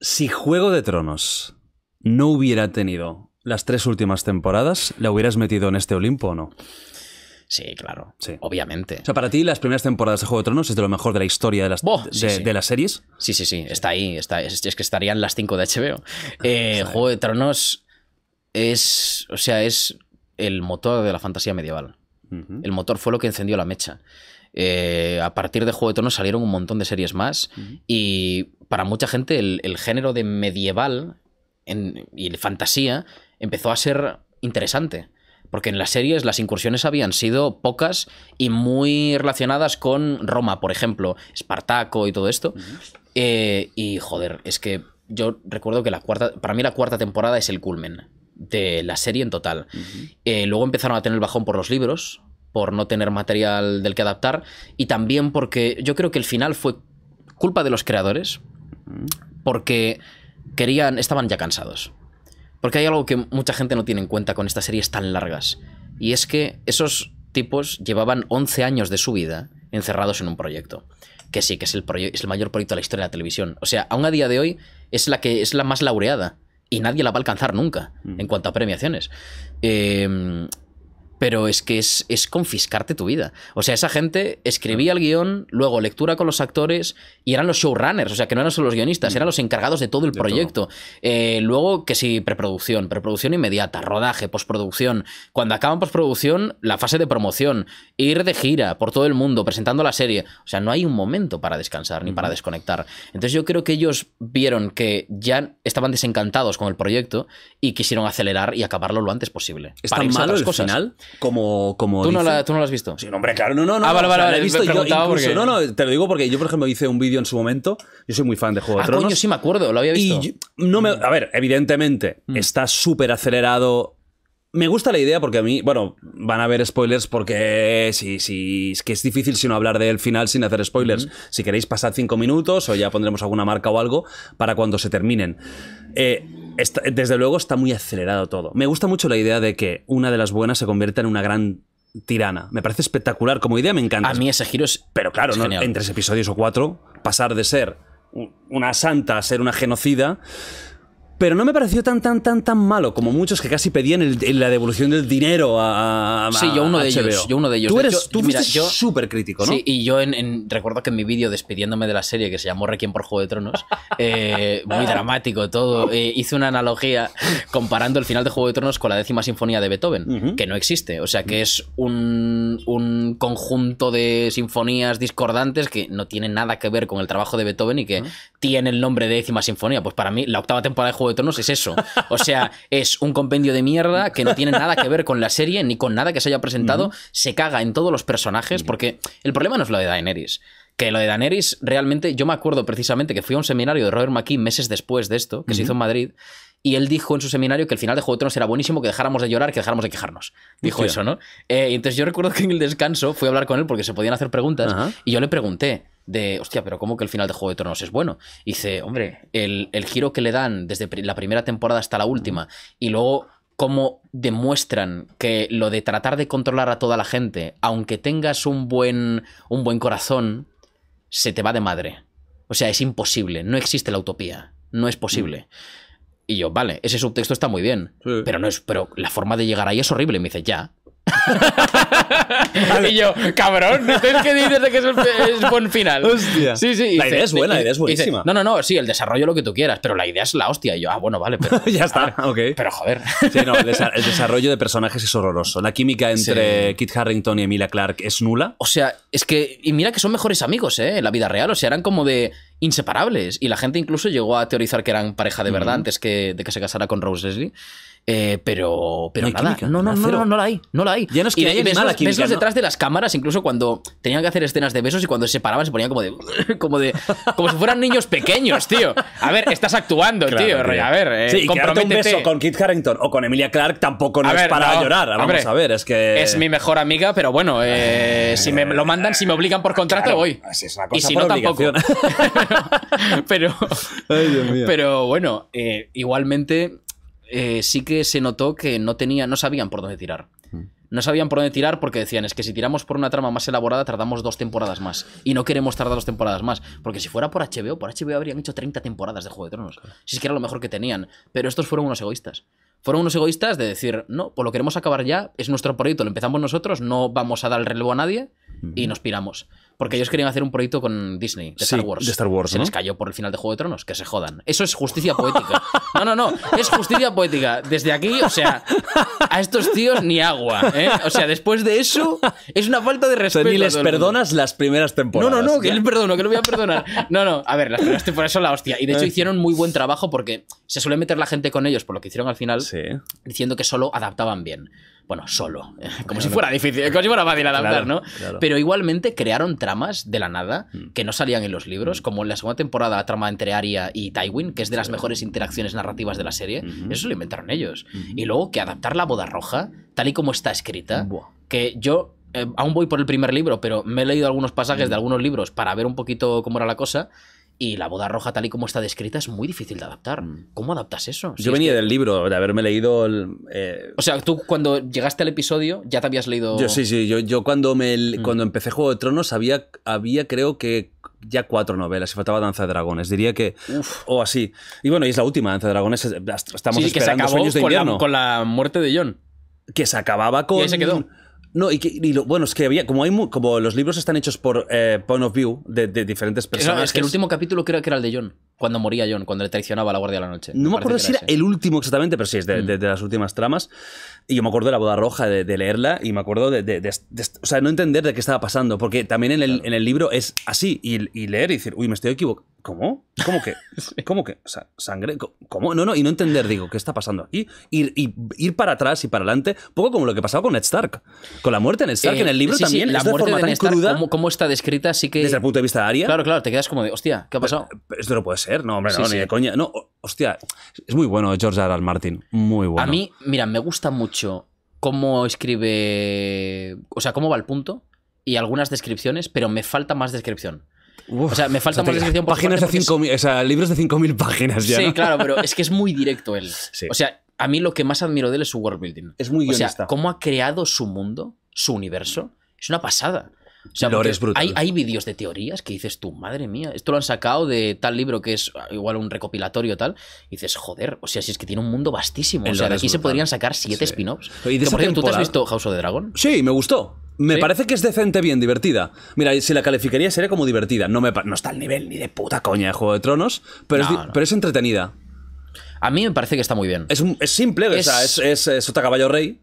Si Juego de Tronos no hubiera tenido las tres últimas temporadas, ¿la hubieras metido en este Olimpo o no? Sí, claro. Sí. Obviamente. O sea, para ti las primeras temporadas de Juego de Tronos es de lo mejor de la historia de las, de, series. Sí, sí, sí. Está ahí. Está, es, que estarían las cinco de HBO. Eh, Juego de Tronos es. O sea, es el motor de la fantasía medieval. El motor fue lo que encendió la mecha. Eh, a partir de Juego de Tronos salieron un montón de series más y para mucha gente el, género de medieval y de fantasía empezó a ser interesante. Porque en las series las incursiones habían sido pocas y muy relacionadas con Roma, por ejemplo, Espartaco y todo esto. Eh, y joder, es que yo recuerdo que la cuarta, para mí la cuarta temporada es el culmen de la serie en total. Eh, luego empezaron a tener el bajón por los libros, por no tener material del que adaptar y también porque yo creo que el final fue culpa de los creadores porque querían estaban ya cansados. Porque hay algo que mucha gente no tiene en cuenta con estas series tan largas y es que esos tipos llevaban 11 años de su vida encerrados en un proyecto. Que sí, que es el, mayor proyecto de la historia de la televisión. O sea, aún a día de hoy es la que es la más laureada y nadie la va a alcanzar nunca mm. en cuanto a premiaciones. Eh, pero es que es, confiscarte tu vida. O sea, esa gente escribía el guión, luego lectura con los actores y eran los showrunners, o sea, que no eran solo los guionistas, mm. eran los encargados de todo el proyecto. Eh, luego, que sí, preproducción, preproducción inmediata, rodaje, postproducción. Cuando acaban postproducción, la fase de promoción, ir de gira por todo el mundo presentando la serie. O sea, no hay un momento para descansar ni para desconectar. Entonces yo creo que ellos vieron que ya estaban desencantados con el proyecto y quisieron acelerar y acabarlo lo antes posible. ¿Es tan malo final? como... como ¿Tú, no lo has visto? Sí, hombre, claro, no, no, no. No, te lo digo porque yo, por ejemplo, hice un vídeo en su momento, yo soy muy fan de Juego ah, de Tronos. coño, sí me acuerdo, lo había visto. no a ver, evidentemente, mm. está súper acelerado me gusta la idea porque a mí, bueno, van a haber spoilers porque sí, sí, es que es difícil sino hablar del final sin hacer spoilers. Si queréis pasar cinco minutos o ya pondremos alguna marca o algo para cuando se terminen. Eh, desde luego está muy acelerado todo. Me gusta mucho la idea de que una de las buenas se convierta en una gran tirana. Me parece espectacular. Como idea me encanta. A mí ese giro es. Pero claro, en tres episodios o cuatro, pasar de ser una santa a ser una genocida pero no me pareció tan, tan, tan, tan malo como muchos que casi pedían la devolución del dinero a, a sí, yo uno, de ellos, yo Tú, eres, súper crítico, ¿no? Sí, y yo recuerdo que en mi vídeo despidiéndome de la serie que se llamó Requiem por Juego de Tronos, eh, muy dramático todo, eh, hice una analogía comparando el final de Juego de Tronos con la décima sinfonía de Beethoven, que no existe. O sea, que es un, conjunto de sinfonías discordantes que no tienen nada que ver con el trabajo de Beethoven y que tiene el nombre de décima sinfonía. Pues para mí, la octava temporada de Juego de de Tronos es eso. O sea, es un compendio de mierda que no tiene nada que ver con la serie ni con nada que se haya presentado. Se caga en todos los personajes, porque el problema no es lo de Daenerys. Que lo de Daenerys, realmente, yo me acuerdo precisamente que fui a un seminario de Robert McKee meses después de esto, que se hizo en Madrid, y él dijo en su seminario que el final de Juego de Tronos era buenísimo, que dejáramos de llorar, que dejáramos de quejarnos. Dijo eso, ¿no? Eh, entonces yo recuerdo que en el descanso fui a hablar con él porque se podían hacer preguntas, y yo le pregunté, de, hostia, pero ¿cómo que el final de Juego de Tronos es bueno? dice, hombre, el, giro que le dan desde la primera temporada hasta la última y luego cómo demuestran que lo de tratar de controlar a toda la gente, aunque tengas un buen, un buen corazón, se te va de madre. O sea, es imposible, no existe la utopía, no es posible. Y yo, vale, ese subtexto está muy bien, pero no es, pero la forma de llegar ahí es horrible. me dice, ya, Y yo, cabrón, ¿no es que dices de que es, buen final? Hostia. Sí, sí. La idea es buena, la idea es buenísima. no, no, no, sí, el desarrollo lo que tú quieras, pero la idea es la hostia. Y yo, ah, bueno, vale, pero. ya está, Pero joder. Sí, no, el, desarrollo de personajes es horroroso. La química entre Kit Harrington y Emilia Clark es nula. O sea, es que. Y mira que son mejores amigos, ¿eh? En la vida real. O sea, eran como de inseparables. Y la gente incluso llegó a teorizar que eran pareja de verdad antes que, de que se casara con Rose Leslie. Eh, pero pero nada, no, no, no, no, la hay, no la hay. y hay besos, besos detrás de las cámaras, incluso cuando tenían que hacer escenas de besos y cuando se separaban se ponían como de como de como si fueran niños pequeños, tío. A ver, estás actuando, tío, A ver, eh, un beso con Kit Harrington o con Emilia Clarke tampoco no es para llorar. Vamos a ver, es que es mi mejor amiga, pero bueno, eh, eh, si me lo mandan, si me obligan por contrato voy. y si no tampoco. pero Ay, Dios mío. pero bueno, igualmente eh, sí que se notó que no no sabían por dónde tirar. Mm. No sabían por dónde tirar porque decían, es que si tiramos por una trama más elaborada tardamos dos temporadas más. Y no queremos tardar dos temporadas más. Porque si fuera por HBO, por HBO habrían hecho 30 temporadas de Juego de Tronos. Si es que era lo mejor que tenían. Pero estos fueron unos egoístas. Fueron unos egoístas de decir, no, pues lo queremos acabar ya, es nuestro proyecto, lo empezamos nosotros, no vamos a dar el relevo a nadie mm. y nos piramos. Porque ellos querían hacer un proyecto con Disney, de Star Wars. De Star Wars. Se les cayó por el final de Juego de Tronos, que se jodan. Eso es justicia poética. No, no, no. Es justicia poética. Desde aquí, o sea, a estos tíos ni agua. ¿eh? O sea, después de eso, es una falta de respeto. ni les perdonas las primeras temporadas. No, no, no, que les perdono, que lo voy a perdonar. No, no. A ver, las primeras temporadas son la hostia. Y de hecho eh. hicieron muy buen trabajo porque se suele meter la gente con ellos por lo que hicieron al final, diciendo que solo adaptaban bien bueno, solo. Como si fuera difícil, como si fuera fácil adaptar, ¿no? Pero igualmente crearon tramas de la nada mm. que no salían en los libros, mm. como en la segunda temporada, la trama entre Arya y Tywin, que es de las mejores interacciones narrativas de la serie. Mm-hmm. Eso lo inventaron ellos. Mm-hmm. Y luego que adaptar la boda roja, tal y como está escrita, que yo eh, aún voy por el primer libro, pero me he leído algunos pasajes mm. de algunos libros para ver un poquito cómo era la cosa. Y la boda roja, tal y como está descrita, es muy difícil de adaptar. Mm. ¿Cómo adaptas eso? Yo venía del libro, de haberme leído el, eh, O sea, tú cuando llegaste al episodio ya te habías leído... Yo sí, sí. Yo, cuando, me, mm. cuando empecé Juego de Tronos había, había creo que ya cuatro novelas y faltaba Danza de Dragones. Diría que... O así. Y bueno, y es la última Danza de Dragones. Estamos esperando que de con, la, con la muerte de John. Que se acababa con... Y quedó. No, y, que, lo, bueno, es que había, como, hay, como los libros están hechos por eh, point of view de, de diferentes personas. Es que el último capítulo creo que era el de John cuando moría John, cuando le traicionaba a la Guardia de la Noche. No me, acuerdo si era, el último exactamente, pero sí, es mm. de, las últimas tramas. Y yo me acuerdo de la boda roja, de, leerla, y me acuerdo de, O sea, no entender de qué estaba pasando, porque también en el, libro es así, y, leer y decir, uy, me estoy equivocando. ¿Cómo? ¿Cómo que? ¿Cómo que? O sea, ¿Sangre? ¿Cómo? No, no, y no entender, digo, ¿qué está pasando aquí? y, ir para atrás y para adelante, poco como lo que pasaba con Ned Stark. Con la muerte de Stark, eh, en el libro también. Sí, la muerte de, Stark, cruda, cómo, cómo, está descrita, sí que. Desde el punto de vista de Aria. Claro, claro, te quedas como hostia, ¿qué ha pasado? esto no puede ser no, hombre, no, ni de coña. No, hostia, es muy bueno George R. R. Martin. Muy bueno. A mí, mira, me gusta mucho cómo escribe. O sea, cómo va el punto y algunas descripciones, pero me falta más descripción. o sea, me falta más descripción. páginas de cinco o sea, libros de 5.000 páginas ya. Sí, claro, pero es que es muy directo él. O sea, a mí lo que más admiro de él es su world building. Es muy guionista. O sea, cómo ha creado su mundo, su universo. Es una pasada. Hay, vídeos de teorías que dices tú, madre mía, esto lo han sacado de tal libro que es ah, igual un recopilatorio tal. Y dices, joder, o sea, si es que tiene un mundo vastísimo. o sea, de aquí se podrían sacar siete spin-offs. por ejemplo, ¿Tú has visto House of the Dragon? Sí, me gustó. Me parece que es decente bien, divertida. Mira, si la calificaría sería como divertida. No, me, no está al nivel ni de puta coña de Juego de Tronos, pero, es, pero es entretenida. A mí me parece que está muy bien. Es, simple, o sea, es, es, es Sota Caballo Rey.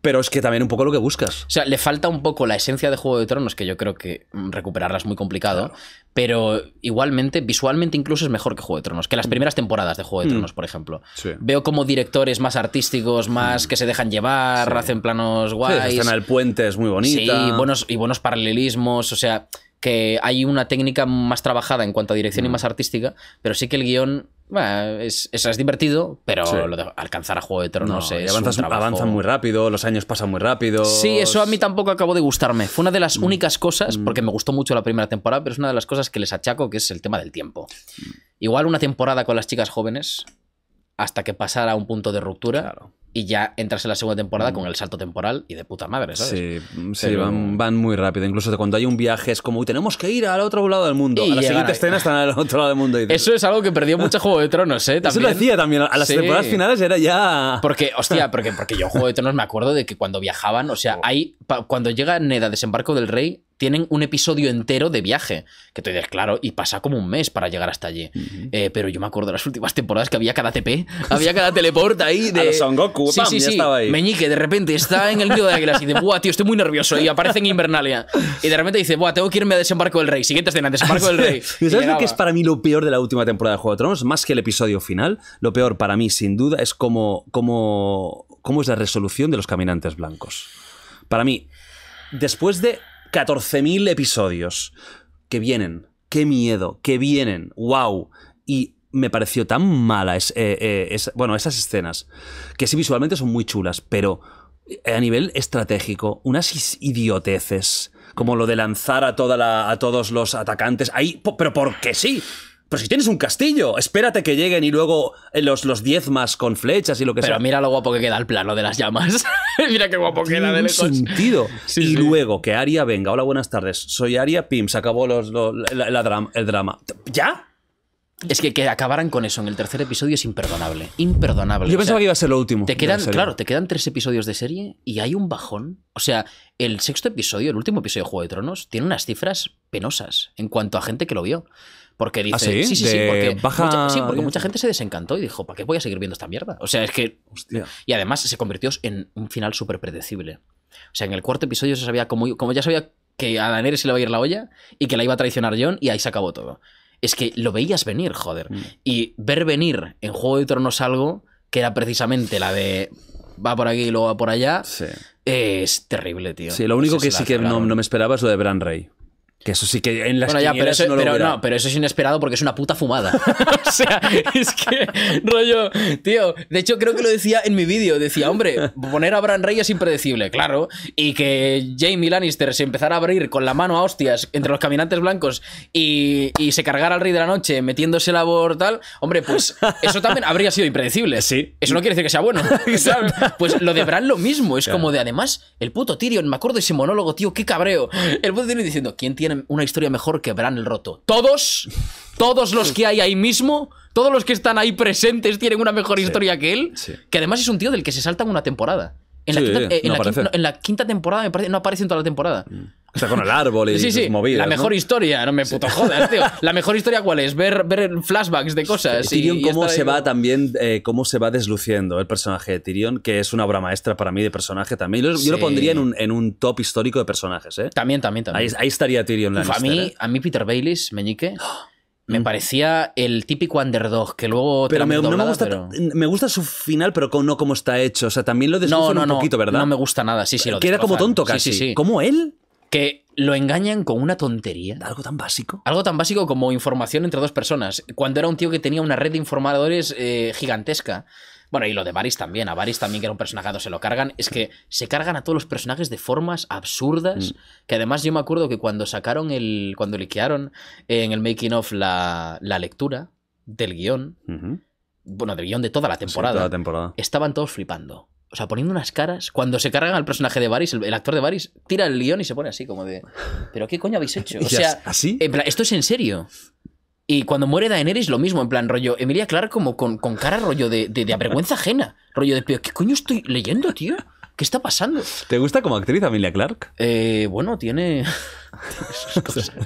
Pero es que también un poco lo que buscas. O sea, le falta un poco la esencia de Juego de Tronos, que yo creo que recuperarla es muy complicado, pero igualmente, visualmente incluso es mejor que Juego de Tronos, que las mm. primeras temporadas de Juego de mm. Tronos, por ejemplo. Veo como directores más artísticos, más mm. que se dejan llevar, hacen planos guays. Sí, puente es muy bonita. buenos, y buenos paralelismos, o sea, que hay una técnica más trabajada en cuanto a dirección y más artística, pero sí que el guión bueno, es, eso es divertido, pero lo alcanzar a Juego de Tronos no, es avanzan muy rápido, los años pasan muy rápido. Sí, eso a mí tampoco acabó de gustarme. Fue una de las mm. únicas cosas, mm. porque me gustó mucho la primera temporada, pero es una de las cosas que les achaco, que es el tema del tiempo. Igual una temporada con las chicas jóvenes hasta que pasara un punto de ruptura. Y ya entras en la segunda temporada con mm. el salto temporal y de puta madre, ¿sabes? Sí, mm, van, muy rápido. Incluso cuando hay un viaje es como, tenemos que ir al otro lado del mundo. a la siguiente escena están al otro lado del mundo. Eso es algo que perdió mucho Juego de Tronos, ¿eh? También... Eso lo decía también. A las temporadas finales era ya. Porque, hostia, porque, porque yo Juego de Tronos me acuerdo de que cuando viajaban, o sea, hay. Cuando llega Neda, desembarco del rey, tienen un episodio entero de viaje, que te dices, claro, y pasa como un mes para llegar hasta allí. Eh, pero yo me acuerdo de las últimas temporadas que había cada TP, había cada teleporta ahí de... Son Goku, sí, sí, Estaba ahí. Meñique, de repente está en el nido de águilas y dice, buah, tío, estoy muy nervioso, y aparece en Invernalia. Y de repente dice, buah, tengo que irme a desembarco del rey. Siguiente escena, desembarco del rey. ¿Y ¿Sabes lo que es para mí lo peor de la última temporada de Juego de Tronos? Más que el episodio final, lo peor para mí, sin duda, es como cómo, cómo es la resolución de los caminantes blancos. Para mí, después de 14.000 episodios que vienen. ¡Qué miedo! ¡Que vienen! ¡Wow! Y me pareció tan mala eh, eh, es, bueno, esas escenas, que sí visualmente son muy chulas, pero eh, a nivel estratégico, unas idioteces, como lo de lanzar a, toda la, a todos los atacantes, ahí, pero porque sí, pero si tienes un castillo, espérate que lleguen y luego eh, los, los más con flechas y lo que sea. Pero mira lo guapo que queda el plano de las llamas. mira qué guapo queda de lejos. sentido. y luego que Aria venga. Hola, buenas tardes. Soy Aria, pim, se acabó los, el drama. ¿Ya? Es que, que acabaran con eso en el tercer episodio es imperdonable. Imperdonable. Yo pensaba que iba a ser lo último. Te claro, te quedan tres episodios de serie y hay un bajón. O sea, el sexto episodio, el último episodio de Juego de Tronos, tiene unas cifras penosas en cuanto a gente que lo vio. Porque dice, ¿Ah, sí? sí, sí, porque, baja... mucha, sí, porque mucha gente se desencantó y dijo, ¿para qué voy a seguir viendo esta mierda? O sea, es que... Hostia. Y además se convirtió en un final súper predecible. O sea, en el cuarto episodio se sabía cómo, como ya sabía que a Daenerys se le iba a ir la olla y que la iba a traicionar John y ahí se acabó todo. Es que lo veías venir, joder. Mm. Y ver venir en Juego de Tronos algo que era precisamente la de va por aquí y luego va por allá, sí. Es terrible, tío. Sí, lo único pues que sí que no, no, me esperaba es lo de Bran Rey. Que eso sí que en las bueno, ya, pero eso, no pero, eso es inesperado porque es una puta fumada. o sea, es que rollo, tío, de hecho creo que lo decía en mi vídeo, decía, hombre, poner a Bran Rey es impredecible, claro, y que Jamie Lannister se empezara a abrir con la mano a hostias entre los caminantes blancos y, se cargara al Rey de la Noche metiéndose la tal, hombre, pues eso también habría sido impredecible. Sí. Eso no quiere decir que sea bueno. Pues lo de Bran lo mismo, es como de además, el puto Tyrion, me acuerdo de ese monólogo, tío, qué cabreo. El puto Tyrion diciendo, ¿quién tiene una historia mejor que Bran el Roto. Todos, todos los que hay ahí mismo, todos los que están ahí presentes tienen una mejor historia que él. Que además es un tío del que se saltan una temporada. En, la, quinta, temporada me parece, no aparece en toda la temporada. Mm. O con el árbol y sí, La mejor historia, no me puto jodas, tío. La mejor historia, ¿cuál es? Ver, ver flashbacks de cosas. y, cómo se va también, eh, cómo se va desluciendo el personaje de Tyrion, que es una obra maestra para mí de personaje también. Yo, lo pondría en un, top histórico de personajes, ¿eh? También, también, también. Ahí, estaría Tyrion a, mí, ¿eh? a mí, Peter Baylis, meñique. Me mm. parecía el típico underdog que luego. Pero, me, me, gusta, su final, pero no como está hecho. O sea, también lo desluce un poquito, ¿verdad? No me gusta nada, sí, sí. Lo como tonto casi. Sí, Como él que lo engañan con una tontería. Algo tan básico. Algo tan básico como información entre dos personas. Cuando era un tío que tenía una red de informadores eh, gigantesca. Bueno, y lo de Varys también. A Varys también, que era un personaje, se lo cargan. Es que se cargan a todos los personajes de formas absurdas. Mm. Que además yo me acuerdo que cuando sacaron el. Cuando liquearon eh, en el making of la, lectura del guión. Bueno, del guión de toda la temporada. toda la temporada. Estaban todos flipando o sea, poniendo unas caras. Cuando se cargan al personaje de Varys, el, actor de Varys tira el león y se pone así, como de. ¿Pero qué coño habéis hecho? O sea, ¿así? esto es en serio. Y cuando muere Daenerys, lo mismo, en plan, rollo. Emilia Clark, como con, cara rollo de, de, ajena. Rollo de, ¿pero qué coño estoy leyendo, tío? ¿Qué está pasando? ¿Te gusta como actriz Amelia Clark? Eh, bueno, tiene.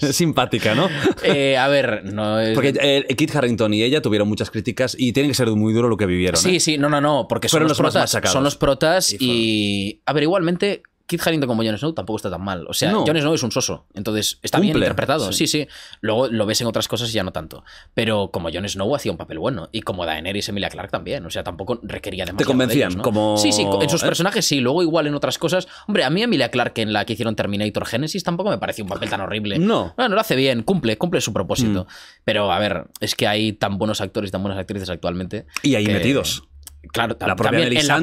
Es simpática, ¿no? Eh, a ver, no es. Porque eh, Kit Harrington y ella tuvieron muchas críticas y tiene que ser muy duro lo que vivieron. Sí, sí, no, no, no. Porque son los, protas. son los protas y. A ver, igualmente, Kid Harington como Jon Snow tampoco está tan mal. O sea, no. Jon Snow es un soso. Entonces está bien interpretado. Sí. sí. Luego lo ves en otras cosas y ya no tanto. Pero como Jon Snow hacía un papel bueno. Y como Daenerys Emilia Clark también. O sea, tampoco requería demasiado. Te convencían. como... Sí, sí. En sus eh. personajes sí. Luego igual en otras cosas. Hombre, a mí Emilia Clark en la que hicieron Terminator Genesis tampoco me pareció un papel tan horrible. No. No, no lo hace bien. Cumple, cumple su propósito. Mm. Pero a ver, es que hay tan buenos actores y tan buenas actrices actualmente. Y ahí metidos. Claro, la propia también la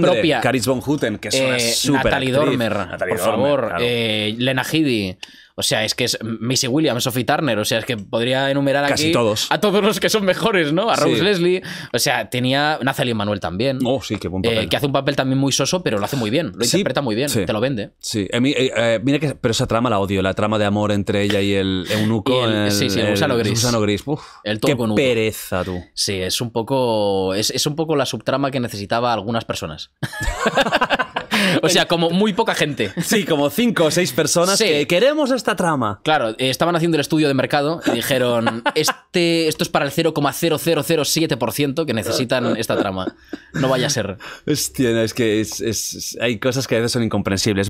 von que es eh, Natalie Dormer, por favor. Eh, Lena Headey. O sea, es que es Missy Williams, Sophie Turner, o sea, es que podría enumerar Casi todos. a todos los que son mejores, ¿no? A Rose Leslie, o sea, tenía Nathalie Manuel también. Oh, sí, qué buen eh, papel. que hace un papel también muy soso, pero lo hace muy bien, lo interpreta muy bien, te lo vende. Sí, eh, eh, mira que, pero esa trama la odio, la trama de amor entre ella y el eunuco. el, sí, sí, el, gusano gris. Gusano el qué pereza, tú. Sí, es un poco, es un poco la subtrama que necesitaba algunas personas. o sea, como muy poca gente. Sí, como cinco o seis personas que queremos esta trama. Claro, eh, estaban haciendo el estudio de mercado y dijeron, este, esto es para el 0,0007% que necesitan esta trama. No vaya a ser. Hostia, es que hay cosas que a veces son incomprensibles.